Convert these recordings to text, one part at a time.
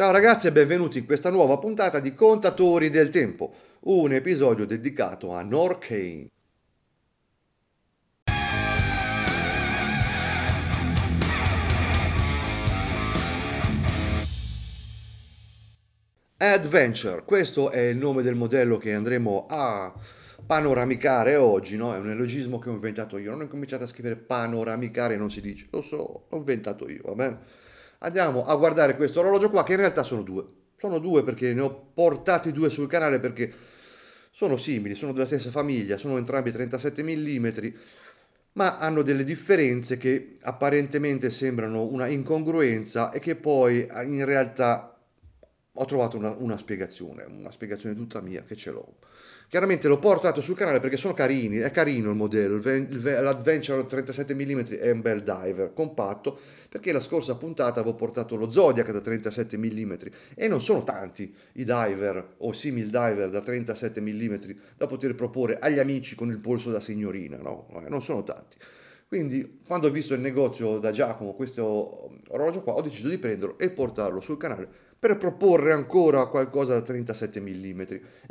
Ciao ragazzi e benvenuti in questa nuova puntata di Contatori del Tempo, un episodio dedicato a Norkane. Adventure, questo è il nome del modello che andremo a panoramicare oggi, no? È un elogismo che ho inventato io, non ho cominciato a scrivere panoramicare, non si dice, lo so, l'ho inventato io, va bene? andiamo a guardare questo orologio qua che in realtà sono due. Sono due perché ne ho portati due sul canale perché sono simili, sono della stessa famiglia, sono entrambi 37 mm, ma hanno delle differenze che apparentemente sembrano una incongruenza e che poi in realtà ho trovato una, una, spiegazione, una spiegazione tutta mia che ce l'ho. Chiaramente l'ho portato sul canale perché sono carini, è carino il modello, il, l'Adventure 37 mm è un bel diver, compatto, perché la scorsa puntata avevo portato lo Zodiac da 37 mm e non sono tanti i diver o simil diver da 37 mm da poter proporre agli amici con il polso da signorina, no? Eh, non sono tanti. Quindi quando ho visto il negozio da Giacomo questo orologio qua ho deciso di prenderlo e portarlo sul canale per proporre ancora qualcosa da 37 mm,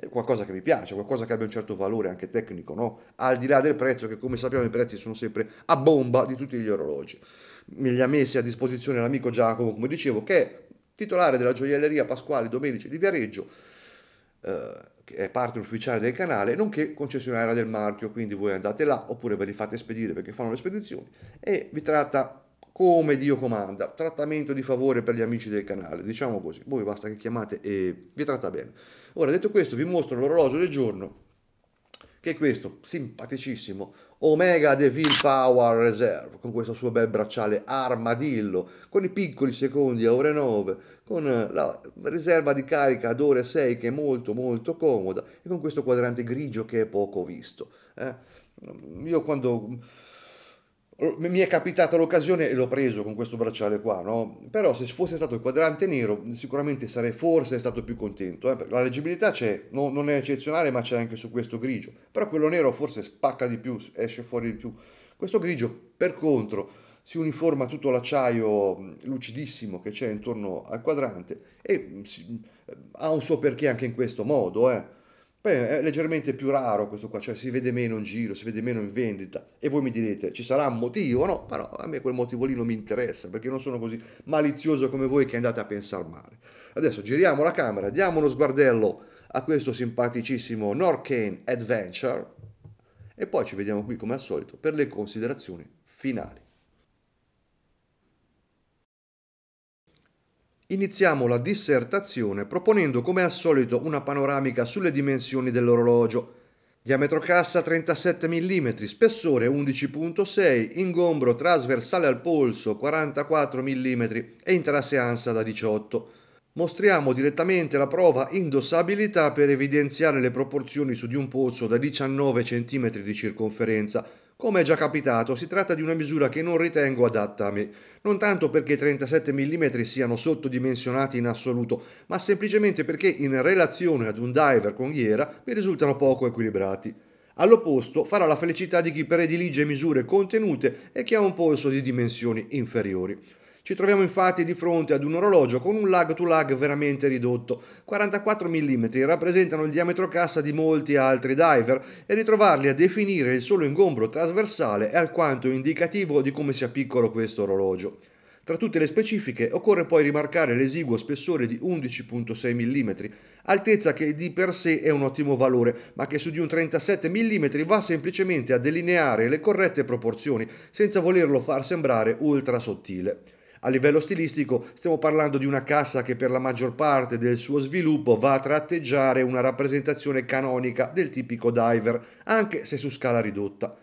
qualcosa che mi piace, qualcosa che abbia un certo valore anche tecnico, no? al di là del prezzo che come sappiamo i prezzi sono sempre a bomba di tutti gli orologi. Me li ha messi a disposizione l'amico Giacomo, come dicevo, che è titolare della gioielleria Pasquale Domenici di Viareggio, eh, che è parte ufficiale del canale, nonché concessionaria del marchio, quindi voi andate là oppure ve li fate spedire perché fanno le spedizioni e vi tratta come Dio comanda, trattamento di favore per gli amici del canale, diciamo così, voi basta che chiamate e vi tratta bene. Ora detto questo vi mostro l'orologio del giorno, che è questo, simpaticissimo, Omega Devil Power Reserve, con questo suo bel bracciale armadillo, con i piccoli secondi a ore 9, con eh, la riserva di carica ad ore 6 che è molto molto comoda e con questo quadrante grigio che è poco visto. Eh? Io quando eh, mi è capitata l'occasione e l'ho preso con questo bracciale qua, no? Però se fosse stato il quadrante nero sicuramente sarei forse stato più contento, eh? la leggibilità c'è, no, non è eccezionale ma c'è anche su questo grigio, però quello nero forse spacca di più, esce fuori di più. Questo grigio per contro si uniforma tutto l'acciaio mm, lucidissimo che c'è intorno al quadrante e mm, mm, ha un suo perché anche in questo modo, eh? Poi è leggermente più raro questo qua, cioè si vede meno in giro, si vede meno in vendita. E voi mi direte, ci sarà un motivo? No, però a me quel motivo lì non mi interessa, perché non sono così malizioso come voi che andate a pensare male. Adesso giriamo la camera, diamo uno sguardello a questo simpaticissimo Norcane Adventure e poi ci vediamo qui come al solito per le considerazioni finali. Iniziamo la dissertazione proponendo come al solito una panoramica sulle dimensioni dell'orologio. Diametro cassa 37 mm, spessore 11.6, ingombro trasversale al polso 44 mm e interaseanza da 18. Mostriamo direttamente la prova indossabilità per evidenziare le proporzioni su di un polso da 19 cm di circonferenza, come è già capitato, si tratta di una misura che non ritengo adatta a me, non tanto perché i 37 mm siano sottodimensionati in assoluto, ma semplicemente perché in relazione ad un diver con ghiera mi risultano poco equilibrati. All'opposto farà la felicità di chi predilige misure contenute e che ha un polso di dimensioni inferiori. Ci troviamo infatti di fronte ad un orologio con un lag to lag veramente ridotto. 44 mm rappresentano il diametro cassa di molti altri diver e ritrovarli a definire il solo ingombro trasversale è alquanto indicativo di come sia piccolo questo orologio. Tra tutte le specifiche occorre poi rimarcare l'esiguo spessore di 11.6 mm, altezza che di per sé è un ottimo valore, ma che su di un 37 mm va semplicemente a delineare le corrette proporzioni, senza volerlo far sembrare ultra sottile. A livello stilistico stiamo parlando di una cassa che per la maggior parte del suo sviluppo va a tratteggiare una rappresentazione canonica del tipico diver, anche se su scala ridotta.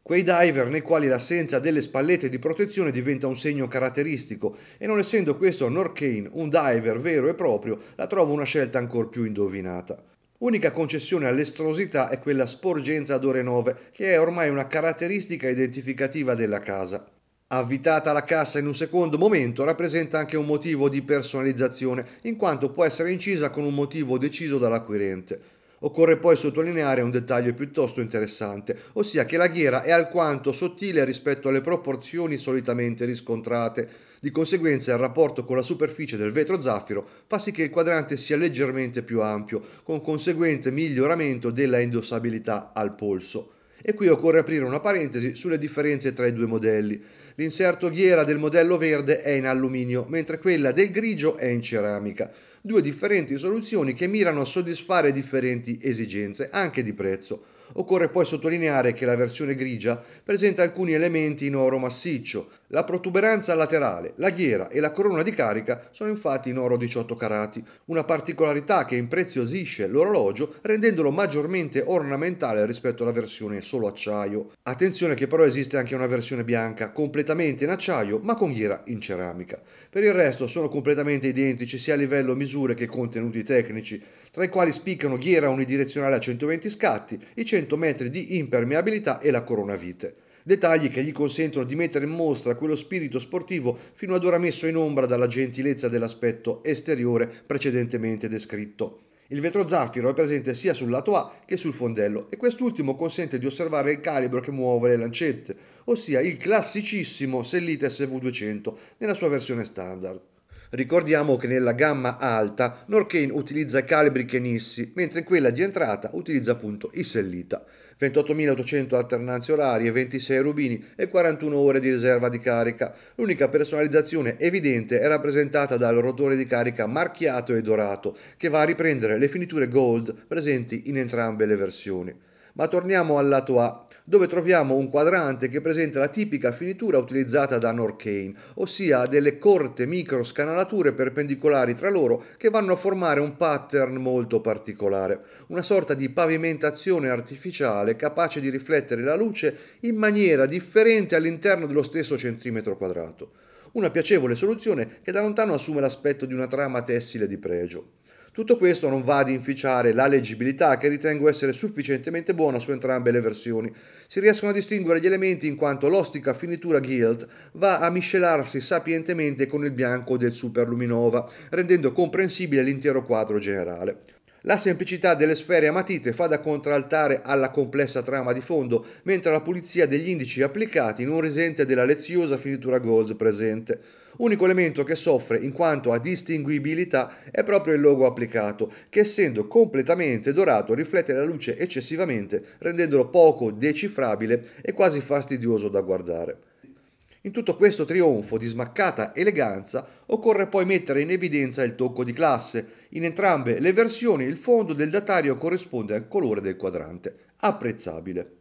Quei diver nei quali l'assenza delle spallette di protezione diventa un segno caratteristico e non essendo questo Norkane un diver vero e proprio, la trovo una scelta ancora più indovinata. Unica concessione all'estrosità è quella sporgenza ad ore 9, che è ormai una caratteristica identificativa della casa avvitata la cassa in un secondo momento rappresenta anche un motivo di personalizzazione, in quanto può essere incisa con un motivo deciso dall'acquirente. Occorre poi sottolineare un dettaglio piuttosto interessante, ossia che la ghiera è alquanto sottile rispetto alle proporzioni solitamente riscontrate. Di conseguenza il rapporto con la superficie del vetro zaffiro fa sì che il quadrante sia leggermente più ampio, con conseguente miglioramento della indossabilità al polso. E qui occorre aprire una parentesi sulle differenze tra i due modelli. L'inserto ghiera del modello verde è in alluminio, mentre quella del grigio è in ceramica. Due differenti soluzioni che mirano a soddisfare differenti esigenze, anche di prezzo. Occorre poi sottolineare che la versione grigia presenta alcuni elementi in oro massiccio. La protuberanza laterale, la ghiera e la corona di carica sono infatti in oro 18 carati, una particolarità che impreziosisce l'orologio rendendolo maggiormente ornamentale rispetto alla versione solo acciaio. Attenzione che però esiste anche una versione bianca, completamente in acciaio ma con ghiera in ceramica. Per il resto sono completamente identici sia a livello misure che contenuti tecnici tra i quali spiccano ghiera unidirezionale a 120 scatti, i 100 metri di impermeabilità e la coronavite. Dettagli che gli consentono di mettere in mostra quello spirito sportivo fino ad ora messo in ombra dalla gentilezza dell'aspetto esteriore precedentemente descritto. Il vetro zaffiro è presente sia sul lato A che sul fondello e quest'ultimo consente di osservare il calibro che muove le lancette, ossia il classicissimo Sellite SV200 nella sua versione standard. Ricordiamo che nella gamma alta Norkane utilizza calibri Kenissi, mentre in quella di entrata utilizza appunto i sellita. 28.800 alternanze orarie, 26 rubini e 41 ore di riserva di carica. L'unica personalizzazione evidente è rappresentata dal rotore di carica marchiato e dorato, che va a riprendere le finiture gold presenti in entrambe le versioni. Ma torniamo al lato A, dove troviamo un quadrante che presenta la tipica finitura utilizzata da Norkane, ossia delle corte micro scanalature perpendicolari tra loro che vanno a formare un pattern molto particolare, una sorta di pavimentazione artificiale capace di riflettere la luce in maniera differente all'interno dello stesso centimetro quadrato. Una piacevole soluzione che da lontano assume l'aspetto di una trama tessile di pregio. Tutto questo non va ad inficiare la leggibilità che ritengo essere sufficientemente buona su entrambe le versioni. Si riescono a distinguere gli elementi in quanto l'ostica finitura Guild va a miscelarsi sapientemente con il bianco del Super Luminova, rendendo comprensibile l'intero quadro generale. La semplicità delle sfere a matite fa da contraltare alla complessa trama di fondo, mentre la pulizia degli indici applicati non risente della leziosa finitura gold presente. Unico elemento che soffre in quanto a distinguibilità è proprio il logo applicato, che essendo completamente dorato riflette la luce eccessivamente, rendendolo poco decifrabile e quasi fastidioso da guardare. In tutto questo trionfo di smaccata eleganza occorre poi mettere in evidenza il tocco di classe, in entrambe le versioni il fondo del datario corrisponde al colore del quadrante, apprezzabile.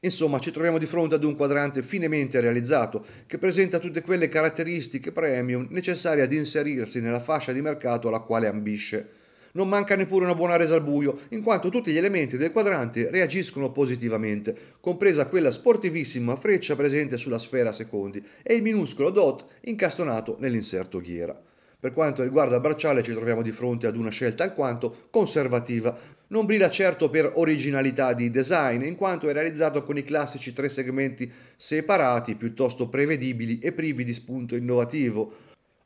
Insomma, ci troviamo di fronte ad un quadrante finemente realizzato che presenta tutte quelle caratteristiche premium necessarie ad inserirsi nella fascia di mercato alla quale ambisce. Non manca neppure una buona resa al buio, in quanto tutti gli elementi del quadrante reagiscono positivamente, compresa quella sportivissima freccia presente sulla sfera secondi e il minuscolo dot incastonato nell'inserto ghiera. Per quanto riguarda il bracciale ci troviamo di fronte ad una scelta alquanto conservativa. Non brilla certo per originalità di design, in quanto è realizzato con i classici tre segmenti separati, piuttosto prevedibili e privi di spunto innovativo.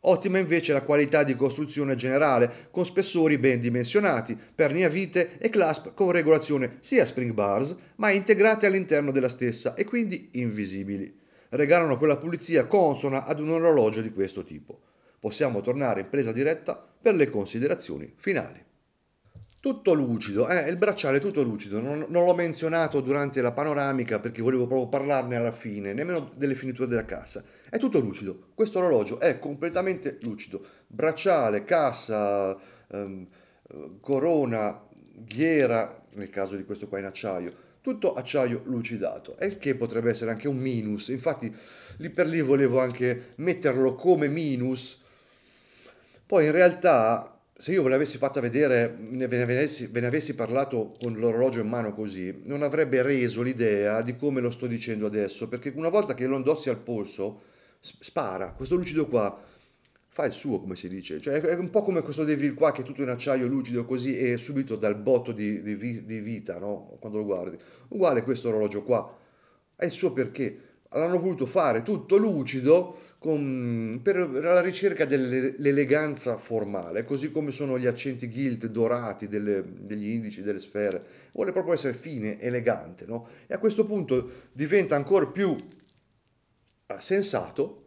Ottima invece la qualità di costruzione generale, con spessori ben dimensionati, perni a vite e clasp con regolazione sia spring bars, ma integrate all'interno della stessa e quindi invisibili. Regalano quella pulizia consona ad un orologio di questo tipo possiamo tornare in presa diretta per le considerazioni finali. Tutto lucido, eh, il bracciale tutto lucido, non, non l'ho menzionato durante la panoramica perché volevo proprio parlarne alla fine, nemmeno delle finiture della cassa. È tutto lucido, questo orologio è completamente lucido. Bracciale, cassa, ehm, corona, ghiera, nel caso di questo qua in acciaio, tutto acciaio lucidato, e che potrebbe essere anche un minus, infatti lì per lì volevo anche metterlo come minus poi in realtà, se io ve l'avessi fatta vedere, ve ne avessi, ve ne avessi parlato con l'orologio in mano così, non avrebbe reso l'idea di come lo sto dicendo adesso, perché una volta che lo indossi al polso, spara, questo lucido qua fa il suo, come si dice. Cioè, è un po' come questo Devil qua che è tutto in acciaio lucido così e subito dal botto di, di, di, vita, no? Quando lo guardi. Uguale questo orologio qua. È il suo perché. L'hanno voluto fare tutto lucido con, per la ricerca dell'eleganza formale, così come sono gli accenti gilt dorati delle, degli indici, delle sfere, vuole proprio essere fine, elegante, no? E a questo punto diventa ancora più ah, sensato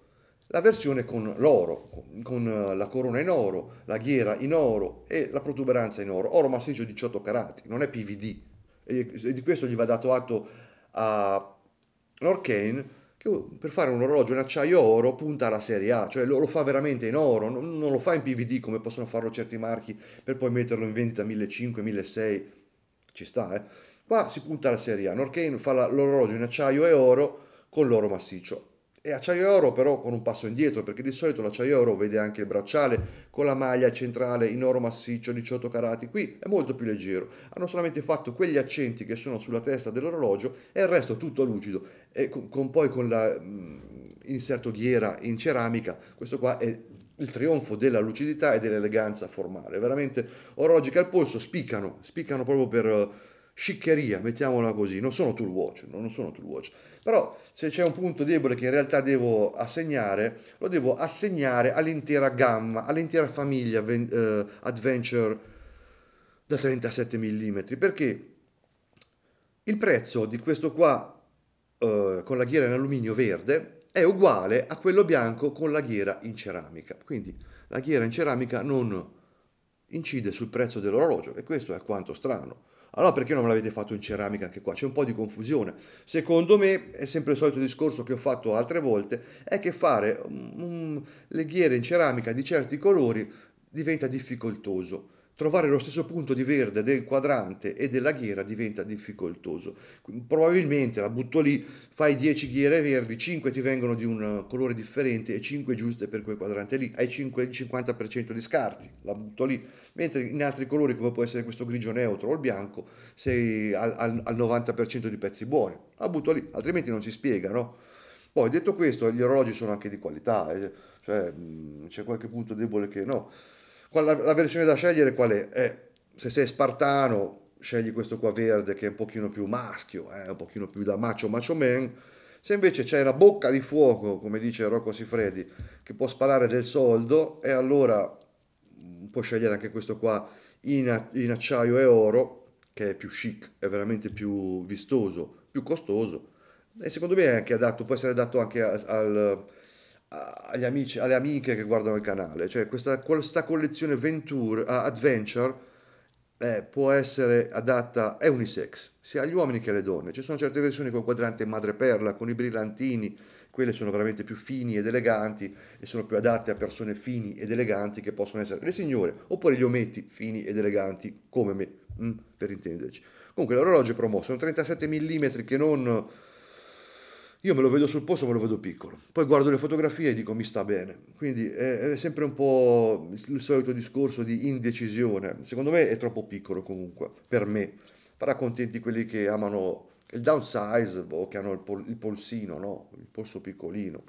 la versione con l'oro, con la corona in oro, la ghiera in oro e la protuberanza in oro, oro massiccio 18 carati, non è PVD, e di questo gli va dato atto a Lord Kane, che per fare un orologio in acciaio oro punta alla serie A, cioè lo, lo fa veramente in oro, non, non, lo fa in PVD come possono farlo certi marchi per poi metterlo in vendita 1.500, 1.600, ci sta eh. Qua si punta alla serie A, Norkane fa l'orologio in acciaio e oro con l'oro massiccio, e acciaio oro però con un passo indietro, perché di solito l'acciaio oro vede anche il bracciale con la maglia centrale in oro massiccio 18 carati, qui è molto più leggero. Hanno solamente fatto quegli accenti che sono sulla testa dell'orologio e il resto tutto lucido. E con, con poi con l'inserto mm, ghiera in ceramica, questo qua è il trionfo della lucidità e dell'eleganza formale. Veramente orologi che al polso spiccano, spiccano proprio per sciccheria, mettiamola così, non sono tool watch, non sono tool watch, però se c'è un punto debole che in realtà devo assegnare, lo devo assegnare all'intera gamma, all'intera famiglia eh, Adventure da 37 mm, perché il prezzo di questo qua eh, con la ghiera in alluminio verde è uguale a quello bianco con la ghiera in ceramica, quindi la ghiera in ceramica non incide sul prezzo dell'orologio e questo è quanto strano allora perché non l'avete fatto in ceramica anche qua? C'è un po' di confusione. Secondo me è sempre il solito discorso che ho fatto altre volte, è che fare um, mm, um, mm, le ghiere in ceramica di certi colori diventa difficoltoso trovare lo stesso punto di verde del quadrante e della ghiera diventa difficoltoso. Probabilmente la butto lì, fai 10 ghiere verdi, 5 ti vengono di un colore differente e 5 giuste per quel quadrante lì, hai 5, il 50% di scarti, la butto lì, mentre in altri colori come può essere questo grigio neutro o il bianco sei al, al, al 90% di pezzi buoni, la butto lì, altrimenti non si spiega, no? Poi detto questo, gli orologi sono anche di qualità, eh. cioè c'è qualche punto debole che no la, la versione da scegliere qual è? Eh, se sei spartano scegli questo qua verde che è un pochino più maschio, eh, un pochino più da macho macho man, se invece c'è una bocca di fuoco, come dice Rocco Sifredi, che può sparare del soldo, e allora mm, può scegliere anche questo qua in, in acciaio e oro, che è più chic, è veramente più vistoso, più costoso, e secondo me è anche adatto, può essere adatto anche al, al agli amici, alle amiche che guardano il canale, cioè questa, questa collezione Venture, uh, Adventure eh, può essere adatta, è unisex, sia agli uomini che alle donne. Ci sono certe versioni con quadrante madreperla, con i brillantini, quelle sono veramente più fini ed eleganti e sono più adatte a persone fini ed eleganti che possono essere le signore, oppure gli ometti fini ed eleganti come me, mm, per intenderci. Comunque l'orologio è promosso, sono 37 mm che non io me lo vedo sul posto, me lo vedo piccolo. Poi guardo le fotografie e dico mi sta bene. Quindi è, è sempre un po' il solito discorso di indecisione. Secondo me è troppo piccolo comunque, per me. Farà contenti quelli che amano il downsize o che hanno il, pol- il polsino, no? Il polso piccolino.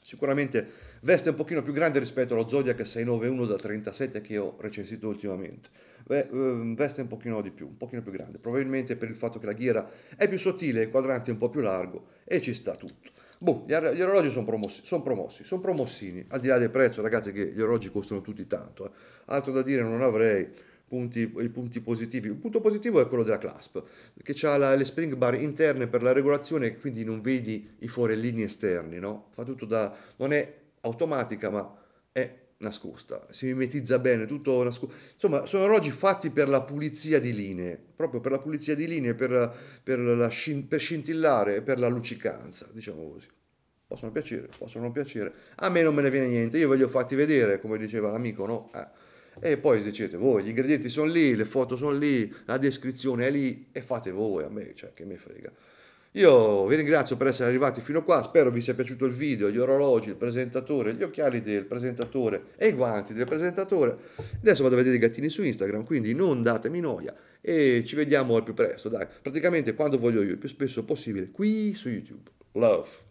Sicuramente veste un pochino più grande rispetto allo Zodiac 691 da 37 che ho recensito ultimamente Ehm, veste un pochino di più, un pochino più grande, probabilmente per il fatto che la ghiera è più sottile, il quadrante è un po' più largo e ci sta tutto. Boh, gli, orologi sono promossi, sono promossi, sono promossini, al di là del prezzo ragazzi che gli orologi costano tutti tanto, eh. altro da dire non avrei, punti, i punti positivi. Il punto positivo è quello della clasp, che ha la, le spring bar interne per la regolazione, quindi non vedi i forellini esterni, no? Fa tutto da... non è automatica, ma è nascosta, si mimetizza bene, tutto nascosto. Insomma, sono orologi fatti per la pulizia di linee, proprio per la pulizia di linee, per, per, la per scintillare, per la luccicanza, diciamo così. Possono piacere, possono piacere. A me non me ne viene niente, io ve li ho fatti vedere, come diceva l'amico, no? Eh. E poi dicete voi, gli ingredienti sono lì, le foto sono lì, la descrizione è lì, e fate voi, a me, cioè, che me frega. Io vi ringrazio per essere arrivati fino a qua, spero vi sia piaciuto il video, gli orologi, il presentatore, gli occhiali del presentatore e i guanti del presentatore. Adesso vado a vedere i gattini su Instagram, quindi non datemi noia e ci vediamo al più presto, dai. Praticamente quando voglio io, il più spesso possibile, qui su YouTube. Love.